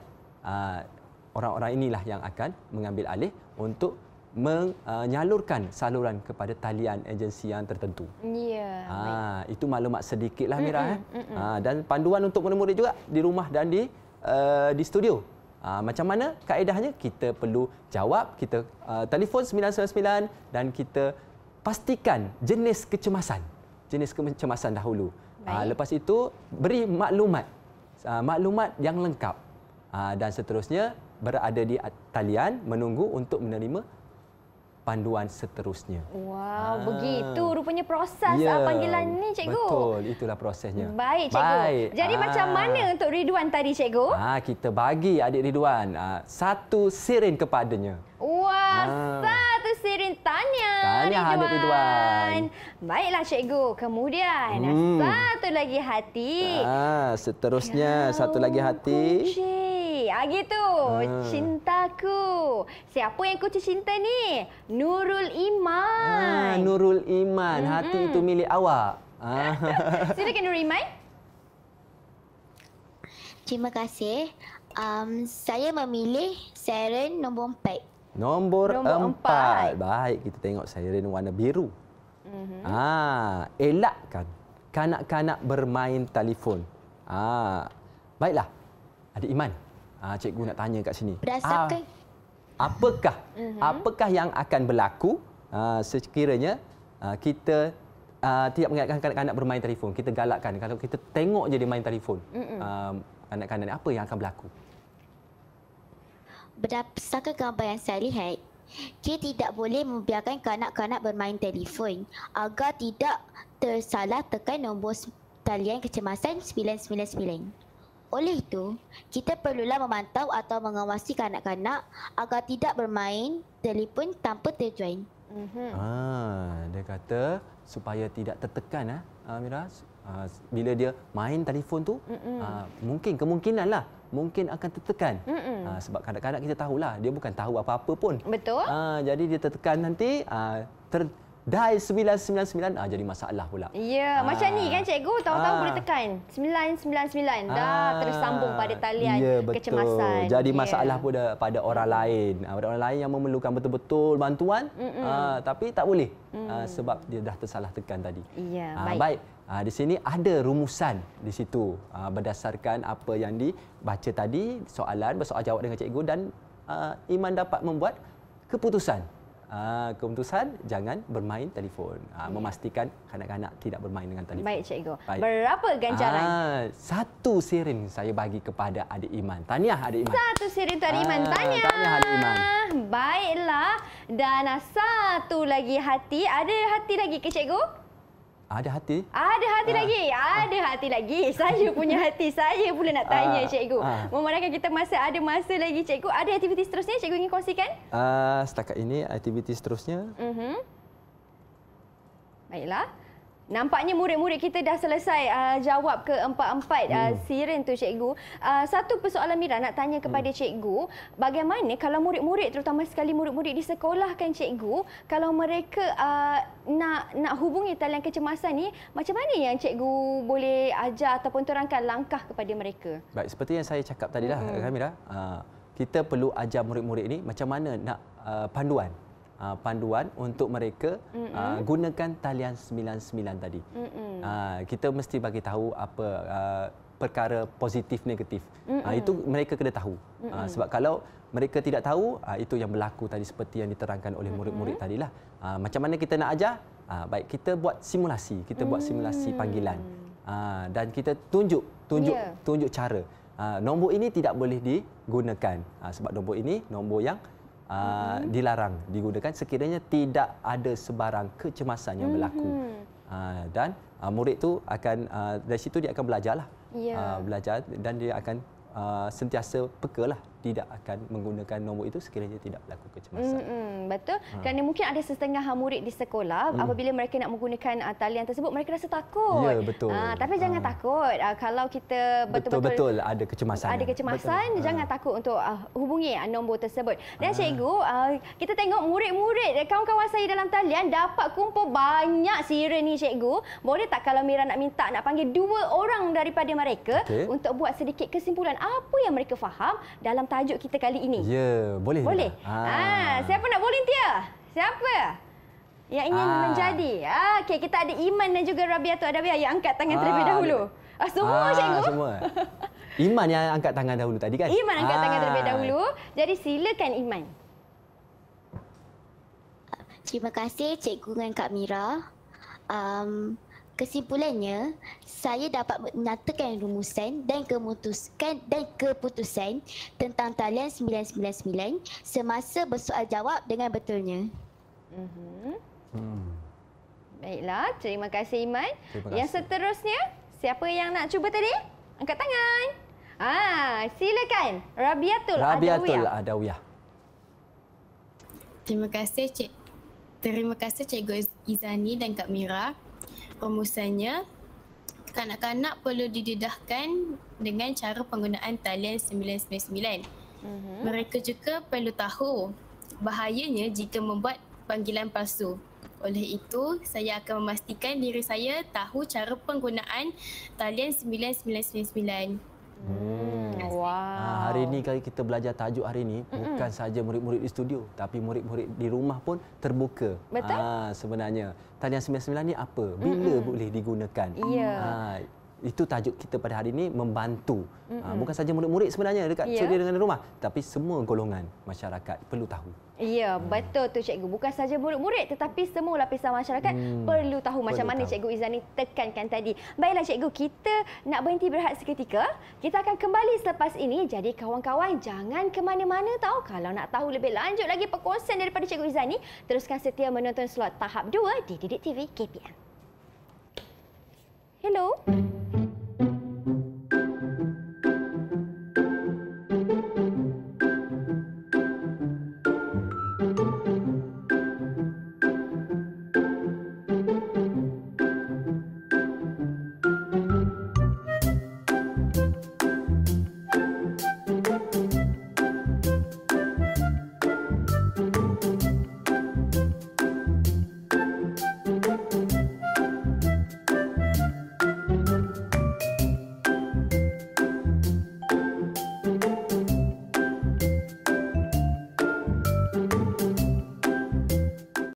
orang-orang inilah yang akan mengambil alih untuk menyalurkan uh, saluran kepada talian agensi yang tertentu. Ya. Ah, itu maklumat sedikitlah Mira. Mm-mm. Eh. Mm-mm. Ha, dan panduan untuk murid-murid juga di rumah dan di uh, di studio. Ha, macam mana kaedahnya? Kita perlu jawab, kita uh, telefon 999 dan kita pastikan jenis kecemasan. Jenis kecemasan dahulu. Ha, lepas itu, beri maklumat. Uh, maklumat yang lengkap. Ha, dan seterusnya, berada di talian menunggu untuk menerima panduan seterusnya. Wow, ha. begitu rupanya proses ya, ah, panggilan ni cikgu. Betul, itulah prosesnya. Baik cikgu. Baik. Jadi ha. macam mana untuk Ridwan tadi cikgu? Ha, kita bagi adik Ridwan ha, satu sirin kepadanya. Wah, ha. satu sirin tanya, Ridwan. Tanya adik Ridwan. Baiklah cikgu, kemudian hmm. satu lagi hati. Ha, seterusnya Yow, ya, satu lagi hati. Kucing. Ah gitu. Ha. Cintaku. Siapa yang kau cinta ni? Nurul ah, Iman. Ha, Nurul Iman. Hmm. Hati itu milik awak. Ha. Ah. Silakan Nurul Iman. Terima kasih. Um, saya memilih Siren nombor empat. Nombor, nombor empat. empat. Baik, kita tengok Siren warna biru. Mm-hmm. Ah, elakkan kanak-kanak bermain telefon. Ah, baiklah. Adik Iman, uh, cikgu nak tanya kat sini. Berdasarkan uh, apakah mm-hmm. apakah yang akan berlaku uh, sekiranya uh, kita uh, tidak mengingatkan kanak-kanak bermain telefon. Kita galakkan kalau kita tengok je dia main telefon. Uh, kanak-kanak ni apa yang akan berlaku? Berdasarkan gambar yang saya lihat kita tidak boleh membiarkan kanak-kanak bermain telefon agar tidak tersalah tekan nombor talian kecemasan 999. Oleh itu, kita perlulah memantau atau mengawasi kanak-kanak agar tidak bermain telefon tanpa terjoin. Mm-hmm. Ah, dia kata supaya tidak tertekan ah Amira ah, bila dia main telefon tu mhm. ah, mungkin kemungkinanlah mungkin akan tertekan. Mhm. Ah, sebab kadang-kadang kita tahulah dia bukan tahu apa-apa pun. Betul. Ah, jadi dia tertekan nanti ah, ter dial 999 ah jadi masalah pula. Ya, ah. macam ni kan cikgu tahu-tahu ah. boleh tekan 999 ah. dah tersambung pada talian ya, betul. Jadi ya. masalah pula pada orang lain. Ah, pada orang lain yang memerlukan betul-betul bantuan ah, tapi tak boleh mm. ah, sebab dia dah tersalah tekan tadi. Ya, ah, baik. baik. Ah, di sini ada rumusan di situ ah, berdasarkan apa yang dibaca tadi soalan bersoal jawab dengan cikgu dan ah, iman dapat membuat keputusan. Ah, keputusan jangan bermain telefon. Ha, memastikan kanak-kanak tidak bermain dengan telefon. Baik cikgu. Baik. Berapa ganjaran? Ha, satu sirin saya bagi kepada adik Iman. Tahniah adik Iman. Satu sirin untuk adik Iman. Tahniah. Tahniah adik Iman. Baiklah. Dan satu lagi hati. Ada hati lagi ke cikgu? Ada hati? Ada hati ah. lagi. Ada ah. hati lagi. Saya punya hati. Saya pula nak tanya ah. cikgu. Ah. Memandangkan kita masih ada masa lagi cikgu, ada aktiviti seterusnya cikgu ingin kongsikan? Ah, setakat ini aktiviti seterusnya. Uh-huh. Baiklah. Nampaknya murid-murid kita dah selesai uh, jawab ke empat-empat uh, hmm. siren tu cikgu. Uh, satu persoalan Mira nak tanya kepada hmm. cikgu, bagaimana kalau murid-murid terutama sekali murid-murid di sekolah kan cikgu, kalau mereka uh, nak nak hubungi talian kecemasan ni, macam mana yang cikgu boleh ajar ataupun terangkan langkah kepada mereka? Baik, seperti yang saya cakap tadilah hmm. Mira, uh, kita perlu ajar murid-murid ini macam mana nak uh, panduan uh, panduan untuk mereka uh, gunakan talian 99 tadi. Uh, kita mesti bagi tahu apa uh, perkara positif negatif. Uh, itu mereka kena tahu. Uh, sebab kalau mereka tidak tahu, uh, itu yang berlaku tadi seperti yang diterangkan oleh murid-murid tadilah. Uh, macam mana kita nak ajar? Uh, baik, kita buat simulasi. Kita buat simulasi mm. panggilan. Uh, dan kita tunjuk, tunjuk, yeah. tunjuk cara. Uh, nombor ini tidak boleh digunakan. Uh, sebab nombor ini nombor yang uh, dilarang digunakan sekiranya tidak ada sebarang kecemasan yang berlaku. Uh, dan uh, murid tu akan uh, dari situ dia akan belajarlah. Yeah. Ya. Uh, belajar dan dia akan uh, sentiasa pekalah tidak akan menggunakan nombor itu sekiranya tidak berlaku kecemasan. Mm-hmm. Betul. Ha. Kerana mungkin ada setengah murid di sekolah mm. apabila mereka nak menggunakan uh, talian tersebut mereka rasa takut. Ya, betul. Ha, tapi jangan ha. takut. Uh, kalau kita betul-betul, ada kecemasan. Ada kecemasan, betul. jangan ha. takut untuk uh, hubungi uh, nombor tersebut. Dan ha. cikgu, uh, kita tengok murid-murid eh, kawan-kawan saya dalam talian dapat kumpul banyak sihir ni cikgu. Boleh tak kalau Mira nak minta nak panggil dua orang daripada mereka okay. untuk buat sedikit kesimpulan apa yang mereka faham dalam tajuk kita kali ini. Ya, boleh. Boleh. Ha. Ah, siapa nak volunteer? Siapa? Yang ingin ah. menjadi. Ah, okey, kita ada Iman dan juga Rabia tu Adawiyah yang angkat tangan ah. terlebih dahulu. Ah, semua ah, cikgu. Semua. Iman yang angkat tangan dahulu tadi kan? Iman angkat ah. tangan terlebih dahulu. Jadi silakan Iman. Terima kasih cikgu dan Kak Mira. Um, Kesimpulannya, saya dapat menyatakan rumusan dan kemutuskan dan keputusan tentang talian 999 semasa bersoal jawab dengan betulnya. mm Baiklah, terima kasih Iman. Terima kasih. Yang seterusnya, siapa yang nak cuba tadi? Angkat tangan. Ah, silakan. Rabiatul, Rabiatul Adawiyah. Terima kasih Cik. Terima kasih Cikgu Izani dan Kak Mira perumusannya kanak-kanak perlu didedahkan dengan cara penggunaan talian 999. Mm-hmm. Mereka juga perlu tahu bahayanya jika membuat panggilan palsu. Oleh itu, saya akan memastikan diri saya tahu cara penggunaan talian 999. Hmm. Wow. Ha, hari ini kali kita belajar tajuk hari ini mm-hmm. bukan saja murid-murid di studio tapi murid-murid di rumah pun terbuka. Betul. Ha, sebenarnya tahniah 99 ni apa? Bila mm-hmm. boleh digunakan? Yeah. Ha, itu tajuk kita pada hari ini membantu mm-hmm. bukan saja murid-murid sebenarnya dekat yeah. suria dengan rumah tapi semua golongan masyarakat perlu tahu. Ya, yeah, hmm. betul tu cikgu. Bukan saja murid-murid tetapi semua lapisan masyarakat hmm. perlu tahu perlu macam tahu. mana cikgu Izani tekankan tadi. Baiklah cikgu, kita nak berhenti berehat seketika. Kita akan kembali selepas ini. Jadi kawan-kawan jangan ke mana-mana tahu kalau nak tahu lebih lanjut lagi perkongsian daripada cikgu Izani, teruskan setia menonton slot tahap 2 di Didik TV KPM. Hello. Hello.